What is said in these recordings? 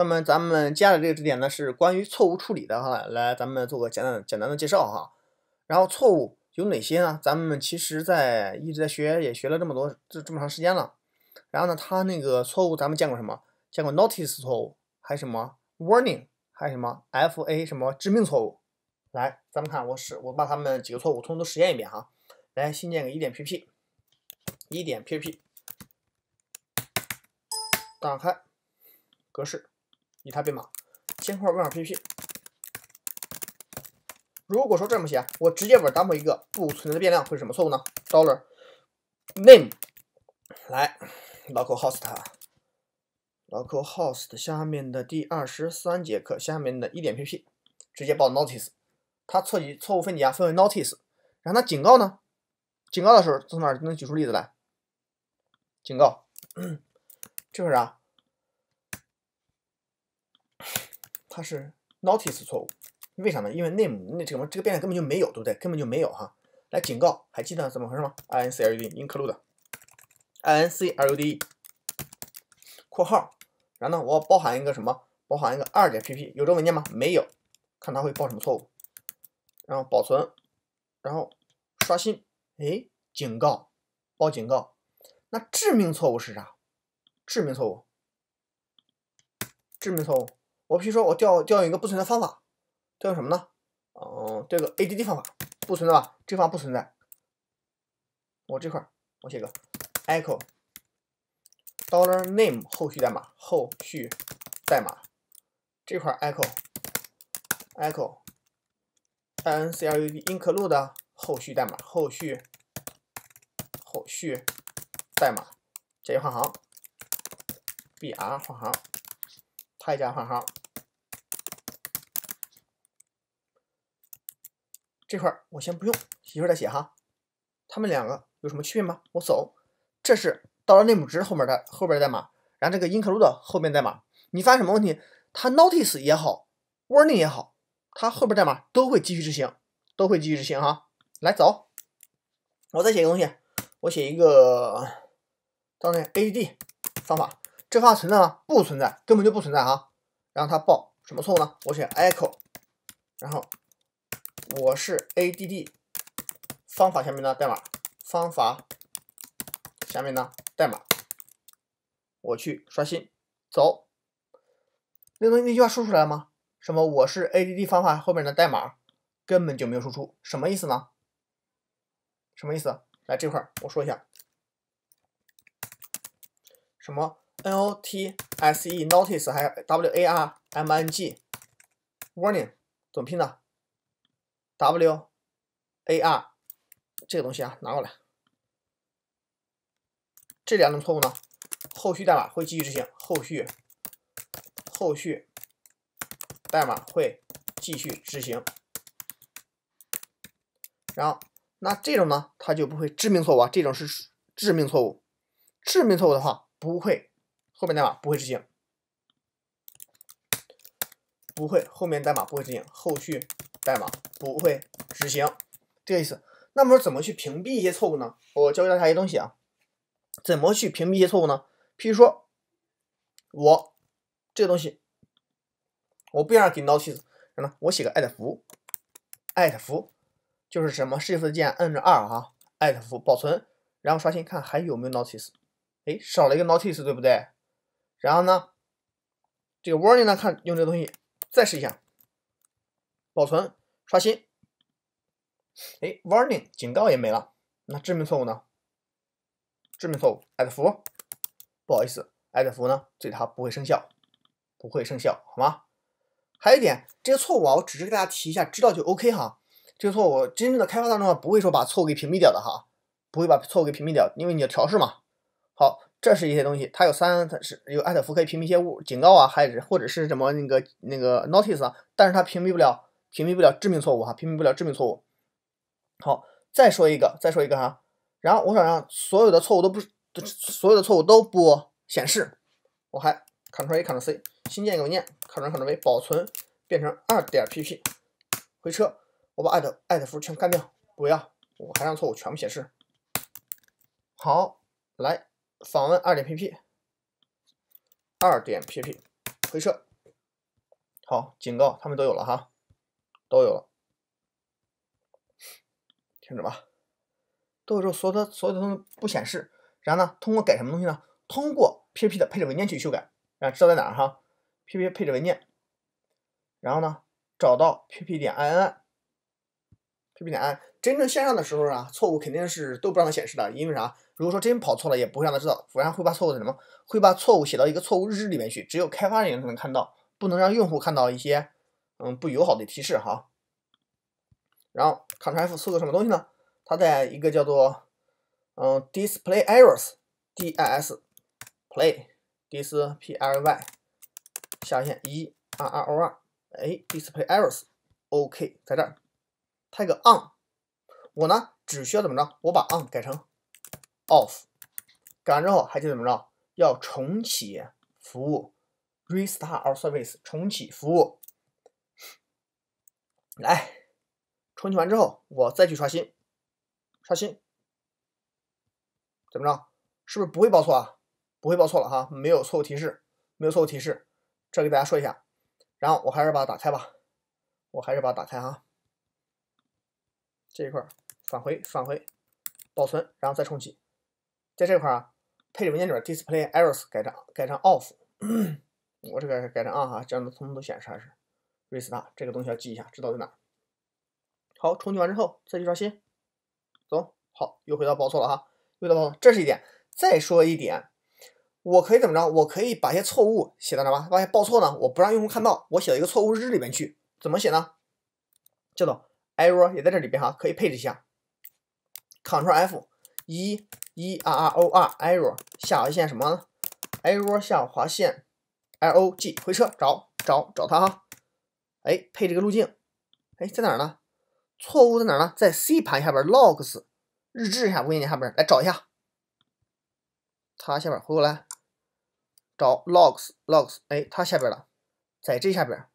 那么咱们接下来这个知识点呢，是关于错误处理的哈。来，咱们做个简单简单的介绍哈。然后错误有哪些呢？咱们其实在一直在学，也学了这么多这这么长时间了。然后呢，它那个错误咱们见过什么？见过 notice 错误，还有什么 warning，还有什么 fa 什么致命错误？来，咱们看，我是我把他们几个错误通都实验一遍哈。来，新建个一点 pp，一点 pp，打开格式。以它编码，先画问号 P P。如果说这么写，我直接玩 w d m 一个不存在的变量，会是什么错误呢？Dollar name，来，local host，local host 下面的第二十三节课下面的一点 P P，直接报 notice。它错级错误分级啊，分为 notice。然后它警告呢？警告的时候从哪能举出例子来？警告，这是啥？它是 notice 错误，为啥呢？因为 name 那什么这个变量根本就没有，对不对？根本就没有哈。来警告，还记得怎么回事吗？include include d 括括号，然后呢，我包含一个什么？包含一个二点 pp，有这个文件吗？没有，看它会报什么错误。然后保存，然后刷新，哎，警告，报警告。那致命错误是啥？致命错误，致命错误。我比如说，我调调用一个不存在方法，调用什么呢？嗯，调个 add 方法，不存在吧？这方不存在。我这块我写个 echo dollar name 后续代码，后续代码这块 echo echo include include 的后续代码，后续后续代码，这换行，br 换行 t a 加换行。这块我先不用，一会再写哈。他们两个有什么区别吗？我走，这是到了内姆值后面的后边代码，然后这个 include 后边代码，你发现什么问题？它 notice 也好，warning 也好，它后边代码都会继续执行，都会继续执行哈。来走，我再写个东西，我写一个到那 add 方法，这方法存在吗？不存在，根本就不存在啊。然后它报什么错误呢？我选 echo，然后。我是 add 方法下面的代码，方法下面的代码，我去刷新，走，那东西那句话说出来了吗？什么我是 add 方法后面的代码，根本就没有输出，什么意思呢？什么意思？来这块我说一下，什么 notice，notice 还 w a r m i n g w a r n i n g 怎么拼的？W，A，R，这个东西啊，拿过来。这两种错误呢，后续代码会继续执行，后续，后续代码会继续执行。然后，那这种呢，它就不会致命错误啊，这种是致命错误。致命错误的话，不会后面代码不会执行，不会后面代码不会执行，后续。代码不会执行，这个意思。那么怎么去屏蔽一些错误呢？我教大家一些东西啊，怎么去屏蔽一些错误呢？譬如说，我这个东西，我不想给 notice，那么我写个 at 服 a t 服就是什么？shift 键摁着二哈，at 服保存，然后刷新看还有没有 notice，哎，少了一个 notice，对不对？然后呢，这个 warning 呢，看用这个东西再试一下。保存，刷新，哎，warning 警告也没了，那致命错误呢？致命错误 a 特福，不好意思 a 特福呢对它不会生效，不会生效，好吗？还有一点，这些错误啊，我只是给大家提一下，知道就 ok 哈。这个错误真正的开发当中啊，不会说把错误给屏蔽掉的哈，不会把错误给屏蔽掉，因为你要调试嘛。好，这是一些东西，它有三，它是有 a 特福可以屏蔽一些误警告啊，还是或者是什么那个那个 notice，但是它屏蔽不了。屏蔽不了致命错误哈，屏蔽不了致命错误。好，再说一个，再说一个哈。然后我想让所有的错误都不，所有的错误都不显示。我还 Ctrl A Ctrl C 新建一个文件，Ctrl C t r l V 保存变成二点 pp，回车。我把符全干掉，不要。我还让错误全部显示。好，来访问二点 pp，二点 pp，回车。好，警告他们都有了哈。都有了，停止吧，都有时候所有所有东西不显示，然后呢，通过改什么东西呢？通过 PP 的配置文件去修改，啊，知道在哪哈？PP 配置文件，然后呢，找到 PP 点 IN，PP 点 IN，真正线上的时候啊，错误肯定是都不让它显示的，因为啥？如果说真跑错了，也不会让它知道，不然会把错误的什么，会把错误写到一个错误日志里面去，只有开发人员才能看到，不能让用户看到一些。嗯，不友好的提示哈。然后，Ctrl+F 搜个什么东西呢？它在一个叫做“嗯，display e r r o r s d i s p l a y d i s p l a y 下线 E R-R-O-R，哎，display errors，OK，在这儿，它一个 on，我呢只需要怎么着？我把 on 改成 off，改完之后，还记得怎么着？要重启服务，restart our service，重启服务。来，重启完之后，我再去刷新，刷新，怎么着？是不是不会报错啊？不会报错了哈，没有错误提示，没有错误提示。这给大家说一下，然后我还是把它打开吧，我还是把它打开哈。这一块返回，返回，保存，然后再重启。在这块啊，配置文件里 display errors 改成改成 off，我这个改成 o n 哈，这样子通都显示还是。Restart 这个东西要记一下，知道在哪。好，重启完之后再去刷新，走。好，又回到报错了哈，又到报错，这是一点。再说一点，我可以怎么着？我可以把一些错误写到哪吧？发现报错呢，我不让用户看到，我写到一个错误日里边去。怎么写呢？叫做 error 也在这里边哈，可以配置一下。Ctrl+F 一一 r r o r error 下划线什么？error 下划线 l o g 回车找找找它哈。哎，配这个路径，哎，在哪儿呢？错误在哪儿呢？在 C 盘下边 Logs 日志下文件夹下边来找一下。它下边回过来找 Logs Logs，哎，它下边了，在这下边，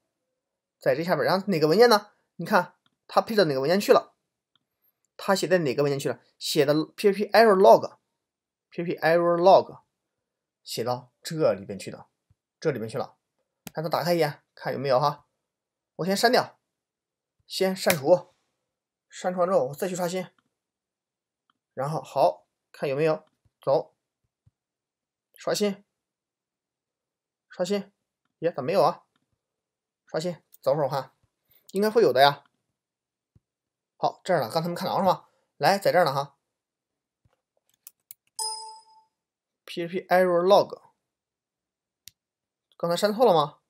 在这下边。然后哪个文件呢？你看它配到哪个文件去了？它写在哪个文件去了？写的 P P Error Log P P Error Log 写到这里边去的，这里边去了。让它打开一眼，看有没有哈。我先删掉，先删除，删除完之后我再去刷新，然后好看有没有？走，刷新，刷新，耶，咋没有啊？刷新，等会儿我看，应该会有的呀。好，这儿呢，刚才没看到是吗？来，在这儿呢哈。P P Error Log，刚才删错了吗？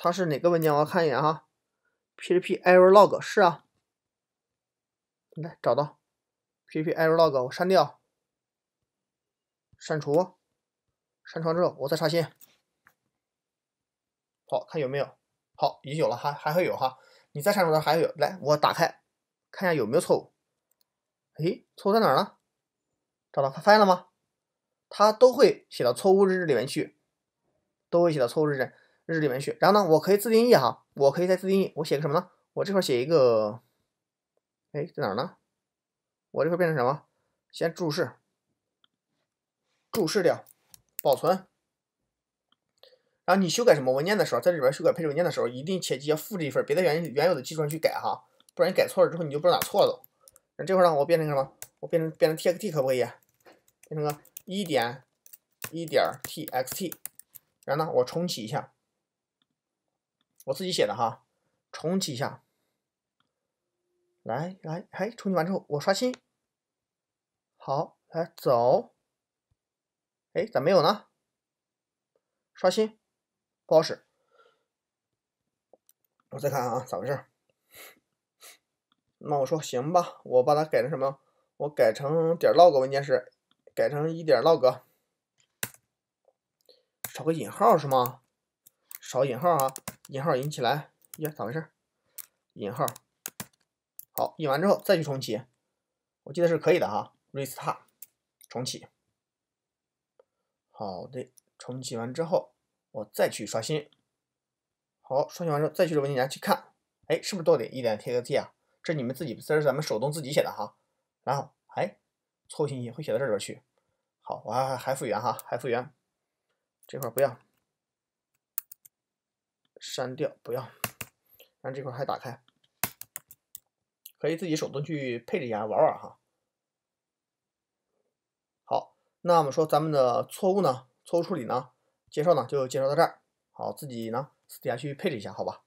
它是哪个文件？我要看一眼哈。P P error log 是啊，来找到 P P error log，我删掉，删除，删除之后我再刷新，好看有没有？好，已经有了，还还会有哈。你再删除它还会有。来，我打开看一下有没有错误。哎，错误在哪儿呢？找到，他发现了吗？他都会写到错误日志里面去，都会写到错误日志。日里面去，然后呢，我可以自定义哈，我可以再自定义，我写个什么呢？我这块写一个，哎，在哪儿呢？我这块变成什么？先注释，注释掉，保存。然后你修改什么文件的时候，在里边修改配置文件的时候，一定切记要复制一份，别在原原有的基础上去改哈，不然你改错了之后，你就不知道哪错了都。那这块呢，我变成什么？我变成变成 txt 可不可以？变成个一点一点 txt。然后呢，我重启一下。我自己写的哈，重启一下。来来，哎，重启完之后我刷新，好，来走。哎，咋没有呢？刷新，不好使。我再看啊，咋回事？那我说行吧，我把它改成什么？我改成点 log 文件是，改成一点 log，少个引号是吗？少引号啊。引号引起来，呀，咋回事？引号，好，引完之后再去重启，我记得是可以的哈。Restart，重启。好的，重启完之后，我再去刷新。好，刷新完之后再去文件夹去看，哎，是不是都得一点 t x T 啊？这你们自己这是咱们手动自己写的哈。然后，哎，错误信息会写到这里边去。好，我还还复原哈，还复原，这块不要。删掉不要，但这块还打开，可以自己手动去配置一下玩玩哈。好，那我们说咱们的错误呢，错误处理呢，介绍呢就介绍到这儿。好，自己呢私底下去配置一下，好吧。